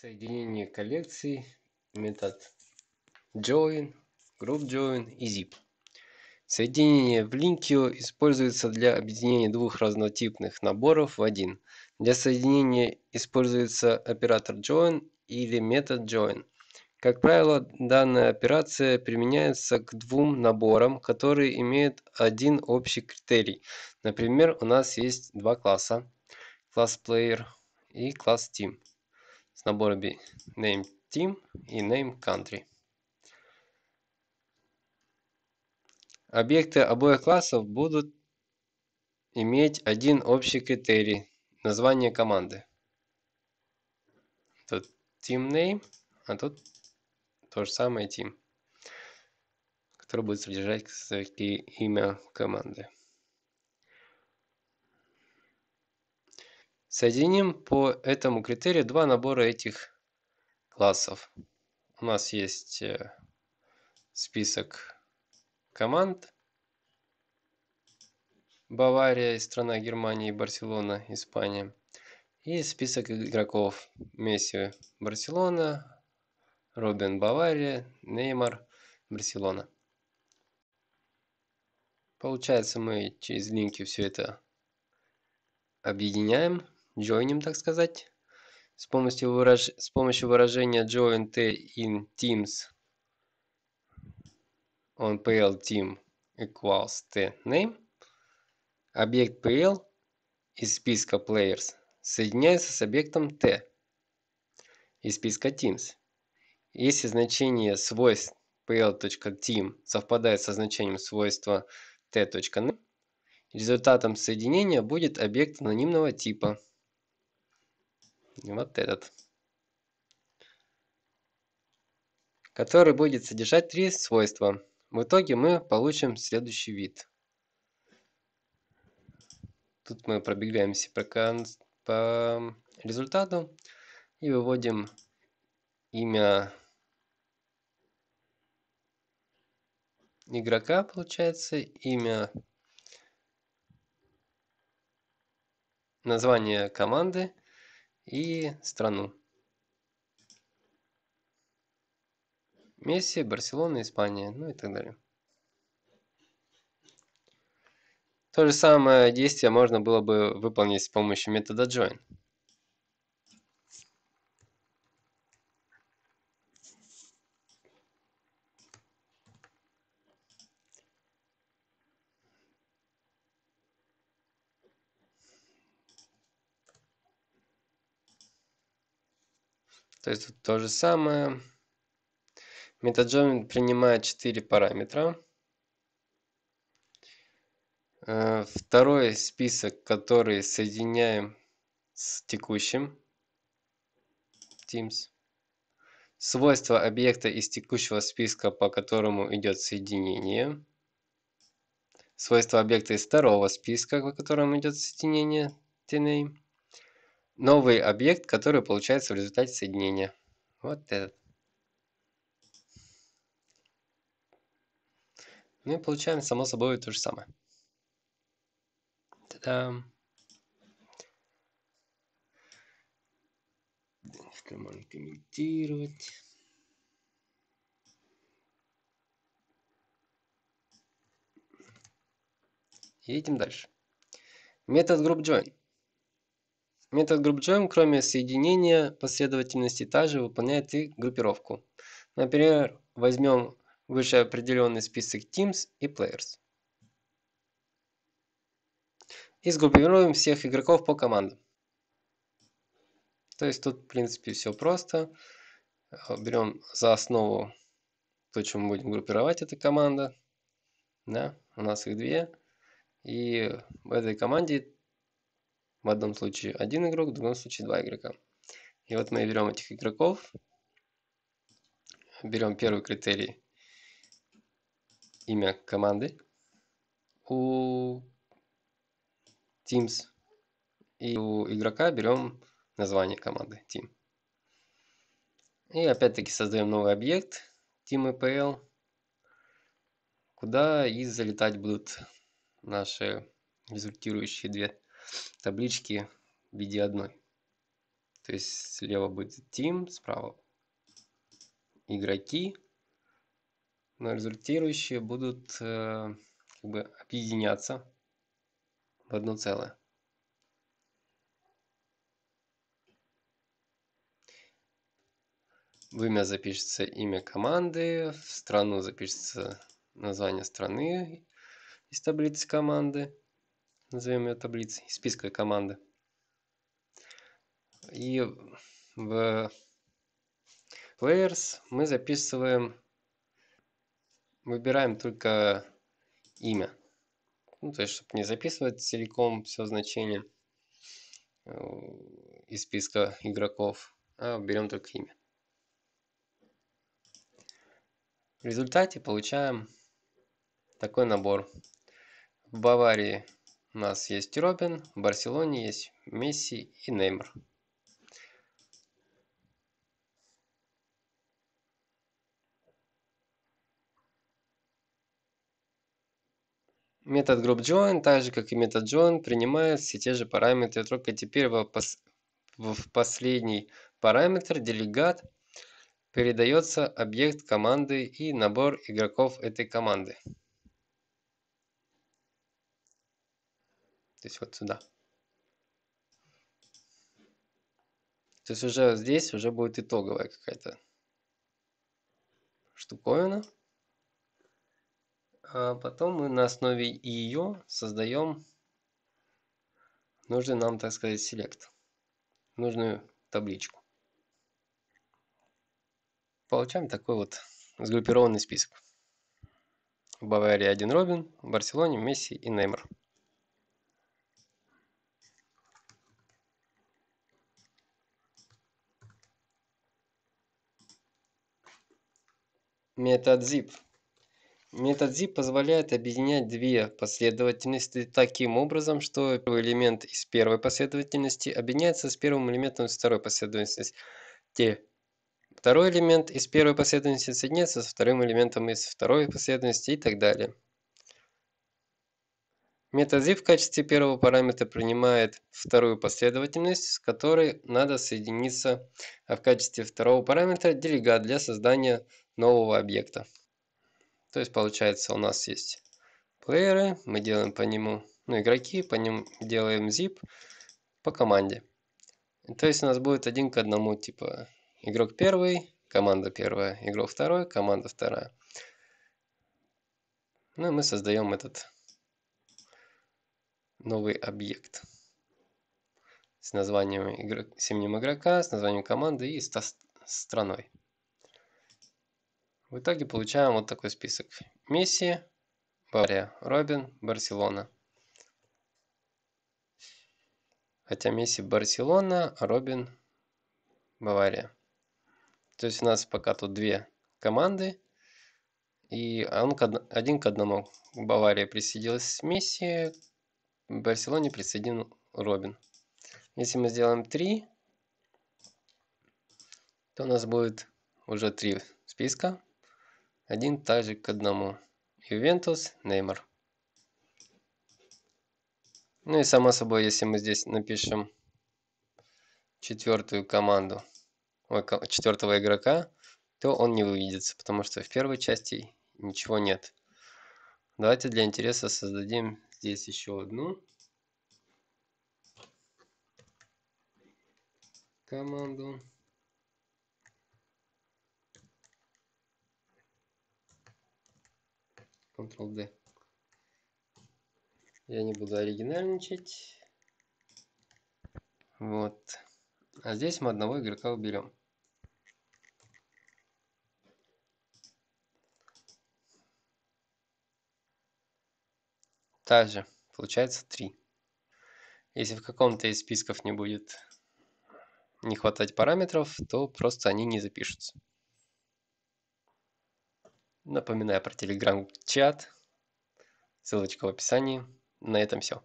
соединение коллекций, метод join, group join и zip. Соединение в Linkio используется для объединения двух разнотипных наборов в один. Для соединения используется оператор join или метод join. Как правило, данная операция применяется к двум наборам, которые имеют один общий критерий. Например, у нас есть два класса. Класс Player и класс Team с наборами name team и name country. Объекты обоих классов будут иметь один общий критерий – название команды. Тут team name, а тут то же самое team, который будет содержать, имя команды. Соединим по этому критерию два набора этих классов. У нас есть э, список команд. Бавария, страна Германии, Барселона, Испания. И список игроков. Месси, Барселона, Робин, Бавария, Неймар, Барселона. Получается, мы через линки все это объединяем join, так сказать. С помощью, выраж... С помощью выражения join t in teams on PL team equals t name объект PL из списка players соединяется с объектом t из списка teams. Если значение свойств pl.team совпадает со значением свойства t.name, результатом соединения будет объект анонимного типа – и вот этот, который будет содержать три свойства. В итоге мы получим следующий вид. Тут мы пробегаемся по, кон... по результату и выводим имя игрока, получается, имя, название команды – и страну. Месси, Барселона, Испания, ну и так далее. То же самое действие можно было бы выполнить с помощью метода join. То есть тут то же самое. MetaJoin принимает 4 параметра. Э, второй список, который соединяем с текущим Teams. Свойства объекта из текущего списка, по которому идет соединение. Свойства объекта из второго списка, по которому идет соединение TName новый объект, который получается в результате соединения. Вот этот. Мы ну получаем, само собой, то же самое. Та-дам! Команд комментировать. И едем дальше. Метод group join. Метод GroupJoin, кроме соединения последовательности, также выполняет и группировку. Например, возьмем выше определенный список Teams и Players. И сгруппируем всех игроков по командам. То есть тут, в принципе, все просто. Берем за основу то, чем мы будем группировать, эта команда. Да, у нас их две. И в этой команде в одном случае один игрок, в другом случае два игрока. И вот мы берем этих игроков, берем первый критерий имя команды у Teams и у игрока берем название команды Team. И опять-таки создаем новый объект Team EPL, куда и залетать будут наши результирующие две таблички в виде одной. То есть слева будет Team, справа игроки, но результирующие будут э, как бы объединяться в одно целое. В имя запишется имя команды, в страну запишется название страны из таблицы команды назовем ее таблицей, списка команды. И в layers мы записываем, выбираем только имя. Ну, то есть, чтобы не записывать целиком все значение э, из списка игроков, а берем только имя. В результате получаем такой набор. В Баварии у нас есть Робин, в Барселоне есть Месси и Неймар. Метод group join, так же как и метод join, принимает все те же параметры, только теперь в, пос... в последний параметр делегат передается объект команды и набор игроков этой команды. то есть вот сюда. То есть уже здесь уже будет итоговая какая-то штуковина. А потом мы на основе ее создаем нужный нам, так сказать, селект, нужную табличку. Получаем такой вот сгруппированный список. В Баварии один Робин, в Барселоне Месси и Неймар. метод zip метод zip позволяет объединять две последовательности таким образом, что первый элемент из первой последовательности объединяется с первым элементом из второй последовательности. Второй элемент из первой последовательности соединяется со вторым элементом из второй последовательности и так далее. Метод zip в качестве первого параметра принимает вторую последовательность, с которой надо соединиться, а в качестве второго параметра делегат для создания нового объекта. То есть получается у нас есть плееры, мы делаем по нему, ну игроки, по ним делаем zip по команде. То есть у нас будет один к одному, типа игрок первый, команда первая, игрок второй, команда вторая. Ну и мы создаем этот новый объект с названием игрок, с именем игрока, с названием команды и с страной. В итоге получаем вот такой список. Месси, Бария, Робин, Барселона. Хотя Месси Барселона, а Робин Бавария. То есть у нас пока тут две команды. И он один к одному. Бавария присоединилась с Месси, Барселоне присоединил Робин. Если мы сделаем три, то у нас будет уже три списка. Один также к одному. Ювентус, Неймар. Ну и само собой, если мы здесь напишем четвертую команду, четвертого игрока, то он не выведется, потому что в первой части ничего нет. Давайте для интереса создадим здесь еще одну команду. Ctrl-D. Я не буду оригинальничать. Вот. А здесь мы одного игрока уберем. же. получается 3. Если в каком-то из списков не будет не хватать параметров, то просто они не запишутся. Напоминаю про телеграм-чат. Ссылочка в описании. На этом все.